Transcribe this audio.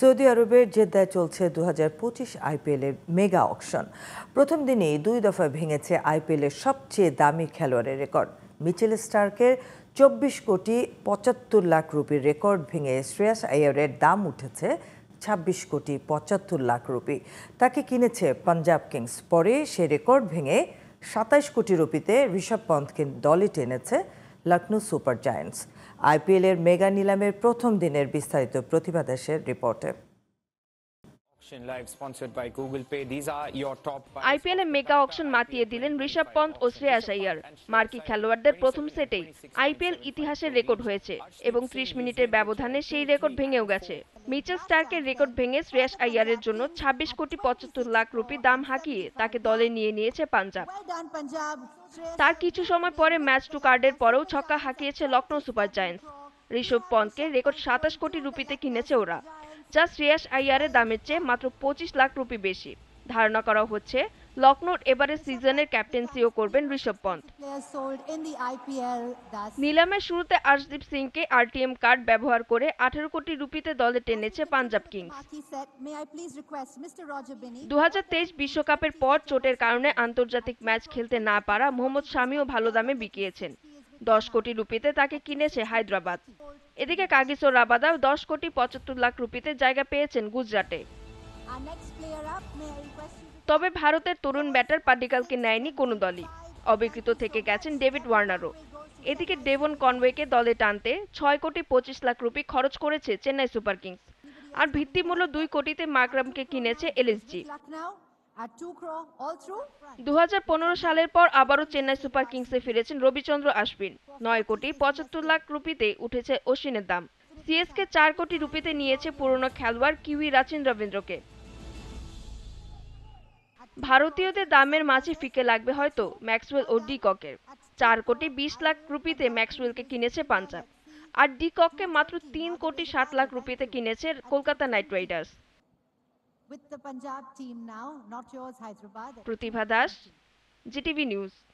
Saudi আরবের জেদ্দায় চলছে দু হাজার পঁচিশ আইপিএলের মেগা অকশন প্রথম দিনেই দুই দফায় ভেঙেছে আইপিএলের সবচেয়ে দামি খেলোয়াড়ের রেকর্ড মিচেল স্টার্কের চব্বিশ কোটি পঁচাত্তর লাখ রুপির রেকর্ড ভেঙে শ্রেয়াস আয়ারের দাম উঠেছে ছাব্বিশ কোটি পঁচাত্তর লাখ রুপি তাকে কিনেছে পাঞ্জাব কিংস পরে সে রেকর্ড ভেঙে সাতাইশ কোটি রুপিতে ঋষভ পন্থকে দলে টেনেছে লখনৌ সুপার জায়ান্টস আইপিএলের মেগা নিলামের প্রথম দিনের বিস্তারিত প্রতিবাদাসের রিপোর্টে আইপিএল এর মেগা অকশন মাতিয়ে দিলেন ঋষভ পন্ত ও শ্রেয়াস আইয়ার মার্কি খেলোয়াড়দের প্রথম সেটেই আইপিএল ইতিহাসের রেকর্ড হয়েছে এবং ত্রিশ মিনিটের ব্যবধানে সেই রেকর্ড ভেঙেও গেছে মিচেল স্টার্কের রেকর্ড ভেঙে শ্রেয়াস আইয়ারের জন্য ২৬ কোটি পঁচাত্তর লাখ রুপি দাম হাঁকিয়ে তাকে দলে নিয়ে নিয়েছে পাঞ্জাব তার কিছু সময় পরে ম্যাচ টু কার্ডের পরেও ছক্কা হাঁকিয়েছে লখনৌ সুপার জায়েন্টস ঋষভ পন্থকে রেকর্ড সাতাশ কোটি রুপিতে কিনেছে ওরা যা শ্রেয়াস আইয়ারের দামের চেয়ে মাত্র পঁচিশ লাখ রুপি বেশি ধারণা করা হচ্ছে লখনৌর এবারের সিজনের ক্যাপ্টেন্সিও করবেন ঋষভ পন্থ নিলামের শুরুতে আশদীপ সিংকে আরটিএম কার্ড ব্যবহার করে আঠারো কোটি রুপিতে দলে টেনেছে পাঞ্জাব কিংস দু বিশ্বকাপের পর চোটের কারণে আন্তর্জাতিক ম্যাচ খেলতে না পারা মোহাম্মদ শামিও ভালো দামে বিকিয়েছেন দশ কোটি রুপিতে তাকে কিনেছে হায়দ্রাবাদ এদিকে কাগিস ও দশ কোটি পঁচাত্তর লাখ রুপিতে জায়গা পেয়েছেন গুজরাটে তবে ভারতের তরুণ ব্যাটার পাডিকালকে নেয়নি কোনো দলই অবিকৃত থেকে গেছেন ডেভিড ওয়ার্নারও এদিকে ডেভন কনওয়েকে দলে টানতে ছয় কোটি পঁচিশ লাখ রুপি খরচ করেছে চেন্নাই সুপার কিংস আর ভিত্তিমূল্য দুই কোটিতে মাকরামকে কিনেছে এলএসজি দু সালের পর আবারও চেন্নাই সুপার কিংসে ফিরেছেন রবিচন্দ্র আশ্বিন নয় কোটি পঁচাত্তর লাখ রুপিতে উঠেছে অশ্বিনের দাম সিএসকে চার কোটি রুপিতে নিয়েছে পুরনো খেলোয়াড় কিউই রাচিন রবীন্দ্রকে ভারতীয়দের দামের মাঝে ফিকে লাগবে হয়তো ম্যাক্সওয়েল ও ডিককের চার কোটি বিশ লাখ রুপিতে ম্যাক্সওয়েলকে কিনেছে পাঞ্জাব আর ডিকককে মাত্র তিন কোটি ষাট লাখ রুপিতে কিনেছে Kolkata knight riders with the Punjab team now, not yours, Hyderabad. Pratibha Das, GTV News.